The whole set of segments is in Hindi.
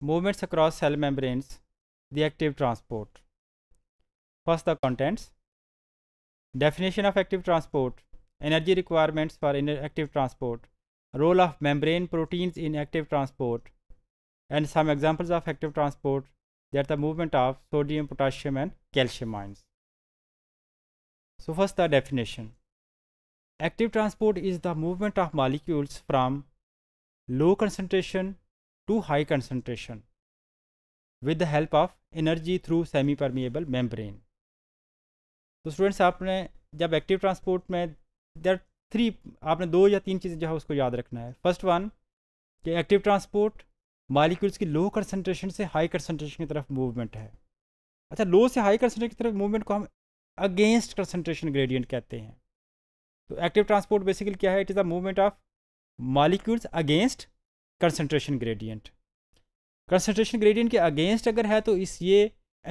movements across cell membranes, the active transport. First, the contents. Definition of active transport, energy requirements for active transport, role of membrane proteins in active transport, and some examples of active transport that the movement of sodium, potassium, and calcium ions. So, first the definition. Active transport is the movement of molecules from low concentration to high concentration with the help of energy through semi permeable membrane. तो स्टूडेंट्स आपने जब एक्टिव ट्रांसपोर्ट में देर थ्री आपने दो या तीन चीज़ें जो है उसको याद रखना है फर्स्ट वन कि एक्टिव ट्रांसपोर्ट मालिक्यूल्स की लो कंसनट्रेशन से हाई कंसनट्रेशन की तरफ मूवमेंट है अच्छा लो से हाई कंसनट्रेशन की तरफ मूवमेंट को हम अगेंस्ट कंसनट्रेशन ग्रेडियंट कहते हैं तो एक्टिव ट्रांसपोर्ट बेसिकली क्या है it is the movement of molecules against concentration gradient concentration gradient के अगेंस्ट अगर है तो इस ये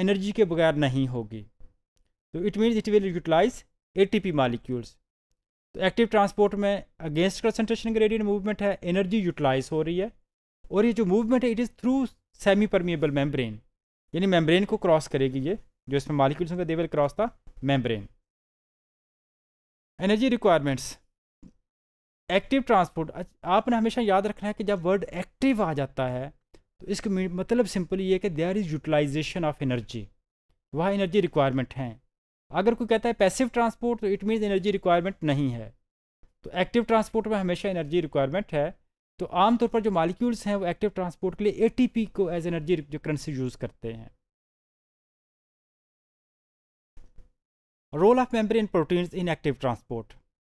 एनर्जी के बगैर नहीं होगी तो it means it will utilise A T P molecules तो एक्टिव ट्रांसपोर्ट में अगेंस्ट कंसनट्रेशन ग्रेडियंट मूवमेंट है एनर्जी यूटिलाइज हो रही है और ये जो मूवमेंट है it is through semi permeable membrane यानी मेम्ब्रेन को क्रॉस करेगी ये जो इसमें मालिक्यूल्स होंगे they will cross the membrane energy requirements active transport आपने हमेशा याद रखना है कि जब वर्ड एक्टिव आ जाता है तो इसका मतलब सिंपली ये कि there is utilisation of energy वह एनर्जी रिक्वायरमेंट हैं अगर कोई कहता है पैसिव ट्रांसपोर्ट तो इट मीन्स एनर्जी रिक्वायरमेंट नहीं है तो एक्टिव ट्रांसपोर्ट में हमेशा एनर्जी रिक्वायरमेंट है तो आमतौर पर जो मालिक्यूल्स हैं वो एक्टिव ट्रांसपोर्ट के लिए ए को एज एनर्जी जो करेंसी यूज़ करते हैं role of membrane proteins in active transport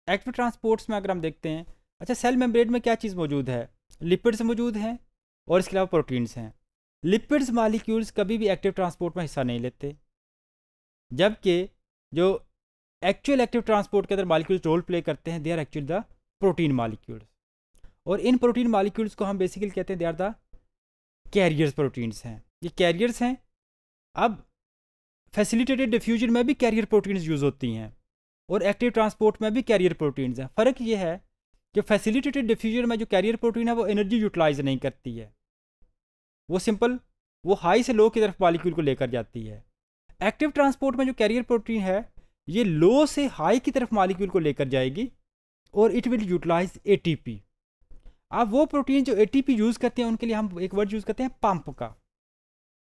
active transports में अगर हम देखते हैं अच्छा सेल मेम्ब्रेन में क्या चीज़ मौजूद है लिपिड्स मौजूद हैं और इसके अलावा प्रोटीन्स हैं लिपिड्स मालिक्यूल्स कभी भी एक्टिव ट्रांसपोर्ट में हिस्सा नहीं लेते जबकि जो एक्चुअल एक्टिव ट्रांसपोर्ट के अंदर मालिक्यूल्स रोल प्ले करते हैं they are actual the protein molecules और इन प्रोटीन मालिक्यूल्स को हम बेसिकली कहते हैं they are the carriers proteins हैं ये कैरियर्स हैं अब फैसिलिटेटेड डिफ्यूजन में भी कैरियर प्रोटीन्स यूज़ होती हैं और एक्टिव ट्रांसपोर्ट में भी कैरियर प्रोटीन्स हैं फ़र्क ये है कि फैसिलिटेटेड डिफ्यूजन में जो कैरियर प्रोटीन है वो एनर्जी यूटिलाइज नहीं करती है वो सिंपल वो हाई से लो की तरफ मालिक्यूल को लेकर जाती है एक्टिव ट्रांसपोर्ट में जो कैरियर प्रोटीन है ये लो से हाई की तरफ मालिक्यूल को लेकर जाएगी और इट विल यूटिलाइज ए अब वो प्रोटीन जो ए यूज़ करते हैं उनके लिए हम एक वर्ड यूज़ करते हैं पंप का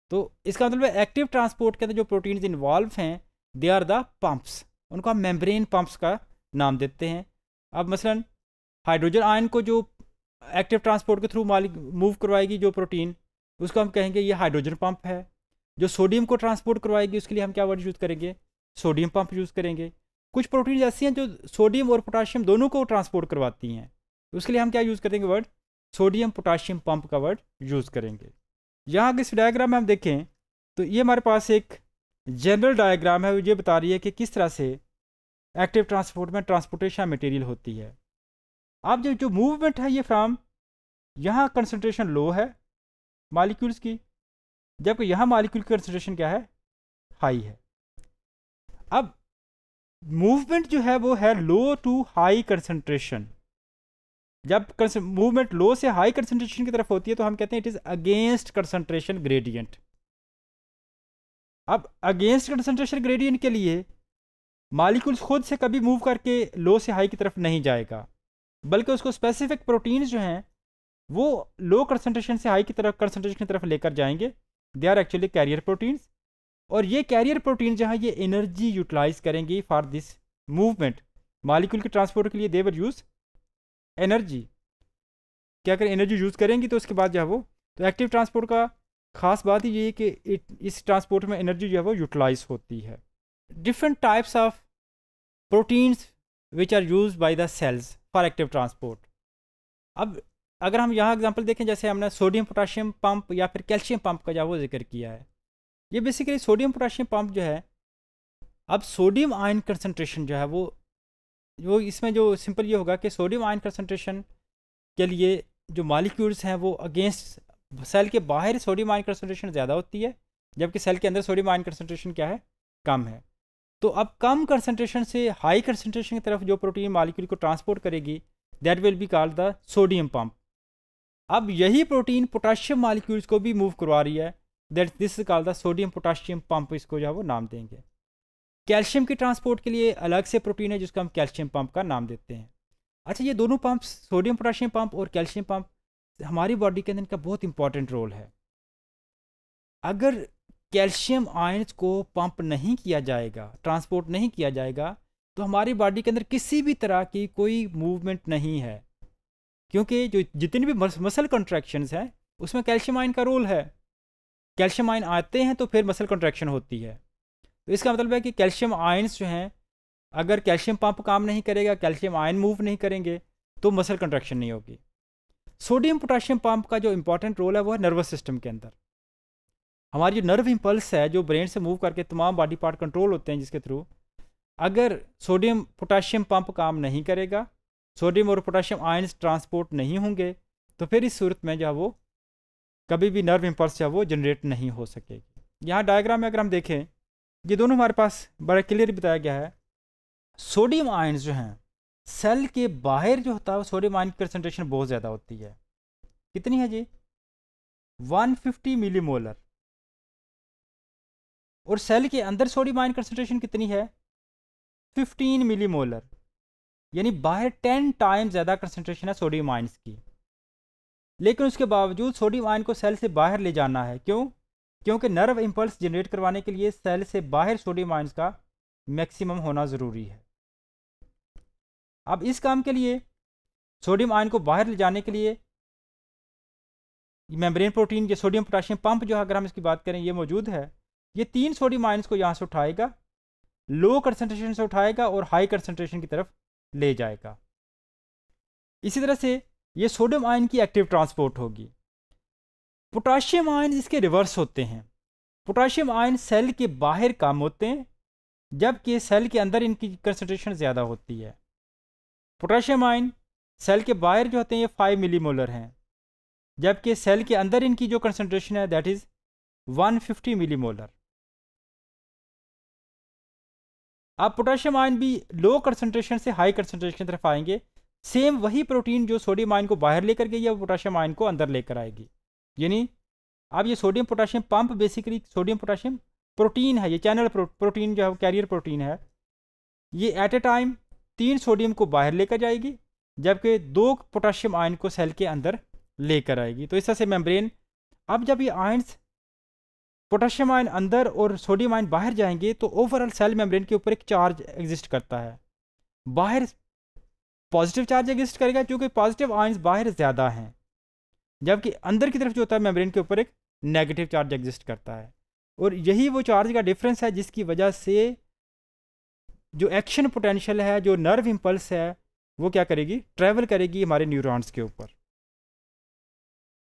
तो इसका मतलब एक्टिव ट्रांसपोर्ट के अंदर जो प्रोटीन्स इन्वॉल्व हैं दे आर द पंप्स उनको हम मेम्ब्रेन पम्प्स का नाम देते हैं अब मसलन हाइड्रोजन आयन को जो एक्टिव ट्रांसपोर्ट के थ्रू मालिक मूव करवाएगी जो प्रोटीन उसको हम कहेंगे ये हाइड्रोजन पम्प है जो सोडियम को ट्रांसपोर्ट करवाएगी उसके लिए हम क्या वर्ड यूज़ करेंगे सोडियम पम्प यूज़ करेंगे कुछ प्रोटीन ऐसी हैं जो सोडियम और पोटाशियम दोनों को ट्रांसपोर्ट करवाती हैं उसके लिए हम क्या यूज़ करेंगे वर्ड सोडियम पोटाशियम पम्प का वर्ड यूज़ करेंगे यहाँ अगर इस डायग्राम में हम देखें तो ये हमारे पास एक जनरल डायग्राम है वो ये बता रही है कि किस तरह से एक्टिव ट्रांसपोर्ट में ट्रांसपोर्टेशन मटेरियल होती है अब जो जो मूवमेंट है ये फ्राम यहाँ कंसनट्रेशन लो है मालिक्यूल्स की जबकि यहाँ मालिक्यूल की कंसनट्रेशन क्या है हाई है अब मूवमेंट जो है वो है लो टू हाई कंसनट्रेशन जब मूवमेंट लो से हाई कंसनट्रेशन की तरफ होती है तो हम कहते हैं it is against concentration gradient अब अगेंस्ट कंसनट्रेशन ग्रेडियंट के लिए मालिकुल्स खुद से कभी मूव करके लो से हाई की तरफ नहीं जाएगा बल्कि उसको स्पेसिफिक प्रोटीन्स जो हैं वो लो कंसनट्रेशन से हाई की तरफ कंसनट्रेशन की तरफ लेकर जाएंगे they are actually carrier proteins और ये कैरियर प्रोटीन जहाँ ये एनर्जी यूटिलाइज करेंगी फॉर दिस मूवमेंट मालिकूल के ट्रांसपोर्ट के लिए देवर यूज़ एनर्जी क्या करें एनर्जी यूज़ करेंगी तो उसके बाद जो है वो तो एक्टिव ट्रांसपोर्ट का खास बात ये है कि इस ट्रांसपोर्ट में एनर्जी जो है वो यूटिलाइज होती है different types of proteins which are used by the cells for active transport अब अगर हम यहाँ एग्जाम्पल देखें जैसे हमने सोडियम पोटाशियम पम्प या फिर कैल्शियम पम्प का जो वो जिक्र किया है ये बेसिकली सोडियम पोटाशियम पम्प जो है अब सोडियम आयन कंसनट्रेशन जो है वो वो इसमें जो सिंपल ये होगा कि सोडियम आयन कंसनट्रेशन के लिए जो मालिक्यूल्स हैं वो अगेंस्ट सेल के बाहर सोडियम आयन कंसनट्रेशन ज़्यादा होती है जबकि सेल के अंदर सोडियम आयन कंसनट्रेशन क्या है कम है तो अब कम कंसनट्रेशन से हाई कंसनट्रेशन की तरफ जो प्रोटीन मालिक्यूल को ट्रांसपोर्ट करेगी that will be called the sodium pump अब यही प्रोटीन पोटाशियम मालिक्यूल्स को भी मूव करवा रही है that this is called the sodium potassium pump इसको जो है वो नाम देंगे कैल्शियम के ट्रांसपोर्ट के लिए अलग से प्रोटीन है जिसको हम कैल्शियम पम्प का नाम देते हैं अच्छा ये दोनों पम्प सोडियम पोटाशियम पम्प और कैल्शियम पम्प हमारी बॉडी के अंदर इनका बहुत इंपॉर्टेंट रोल है अगर कैल्शियम आयंस को पंप नहीं किया जाएगा ट्रांसपोर्ट नहीं किया जाएगा तो हमारी बॉडी के अंदर किसी भी तरह की कोई मूवमेंट नहीं है क्योंकि जो जितनी भी मसल कंट्रैक्शन हैं उसमें कैल्शियम आयन का रोल है कैल्शियम आयन आते हैं तो फिर मसल कंट्रैक्शन होती है तो इसका मतलब है कि कैल्शियम आयन्स जो हैं अगर कैल्शियम पंप काम नहीं करेगा कैल्शियम आयन मूव नहीं करेंगे तो मसल कंट्रैक्शन नहीं होगी सोडियम पोटाशियम पंप का जो इंपॉर्टेंट रोल है वो है नर्वस सिस्टम के अंदर हमारी जो नर्व इम्पल्स है जो ब्रेन से मूव करके तमाम बॉडी पार्ट कंट्रोल होते हैं जिसके थ्रू अगर सोडियम पोटाशियम पंप काम नहीं करेगा सोडियम और पोटाशियम आयन्स ट्रांसपोर्ट नहीं होंगे तो फिर इस सूरत में जो है वो कभी भी नर्व इम्पल्स जो है वो जनरेट नहीं हो सकेगी यहाँ डायग्राम में अगर हम देखें ये दोनों हमारे पास बड़ा क्लियर बताया गया है सोडियम आयन्स जो हैं सेल के बाहर जो होता है सोडियम आयन की कंसनट्रेशन बहुत ज़्यादा होती है कितनी है जी 150 मिली मोलर और सेल के अंदर सोडियम आयन कंसनट्रेशन कितनी है 15 मिली मोलर यानी बाहर 10 टाइम ज़्यादा कंसनट्रेशन है सोडियम आयन्स की लेकिन उसके बावजूद सोडियम आयन को सेल से बाहर ले जाना है क्यों क्योंकि नर्व इम्पल्स जनरेट करवाने के लिए सेल से बाहर सोडियम आयन्स का मैक्सिमम होना ज़रूरी है अब इस काम के लिए सोडियम आयन को बाहर ले जाने के लिए मेम्ब्रेन प्रोटीन या सोडियम पोटाशियम पंप जो अगर हम इसकी बात करें ये मौजूद है ये तीन सोडियम आयन्स को यहाँ से उठाएगा लो कंसनट्रेशन से उठाएगा और हाई कंसनट्रेशन की तरफ ले जाएगा इसी तरह से ये सोडियम आयन की एक्टिव ट्रांसपोर्ट होगी पोटाशियम आयन इसके रिवर्स होते हैं पोटाशियम आयन सेल के बाहर काम होते हैं जबकि सेल के अंदर इनकी कंसनट्रेशन ज़्यादा होती है पोटाशियम आयन सेल के बाहर जो होते हैं ये फाइव मिली मोलर हैं जबकि सेल के अंदर इनकी जो कंसनट्रेशन है that is one fifty milli molar आप पोटाशियम आयन भी लो कंसनट्रेशन से हाई कंसनट्रेशन की तरफ आएंगे सेम वही प्रोटीन जो सोडियम आयन को बाहर लेकर गई है वो पोटेशियम आयन को अंदर लेकर आएगी यानी अब ये sodium potassium pump basically sodium potassium protein है ये चैनल प्रो, प्रोटीन जो है वो कैरियर प्रोटीन है ये एट ए टाइम तीन सोडियम को बाहर लेकर जाएगी जबकि दो पोटाशियम आयन को सेल के अंदर लेकर आएगी तो इस तरह से मेम्ब्रेन अब जब ये आयन्स पोटाशियम आयन अंदर और सोडियम आयन बाहर जाएंगे तो ओवरऑल सेल मेम्ब्रेन के ऊपर एक चार्ज एग्जिस्ट करता है बाहर पॉजिटिव चार्ज एग्जिस्ट करेगा क्योंकि पॉजिटिव आयन्स बाहर ज़्यादा हैं जबकि अंदर की तरफ जो होता है मेम्ब्रेन के ऊपर एक नेगेटिव चार्ज एग्जिस्ट करता है और यही वो चार्ज का डिफरेंस है जिसकी वजह से जो एक्शन पोटेंशियल है जो नर्व इम्पल्स है वो क्या करेगी ट्रैवल करेगी हमारे न्यूरॉन्स के ऊपर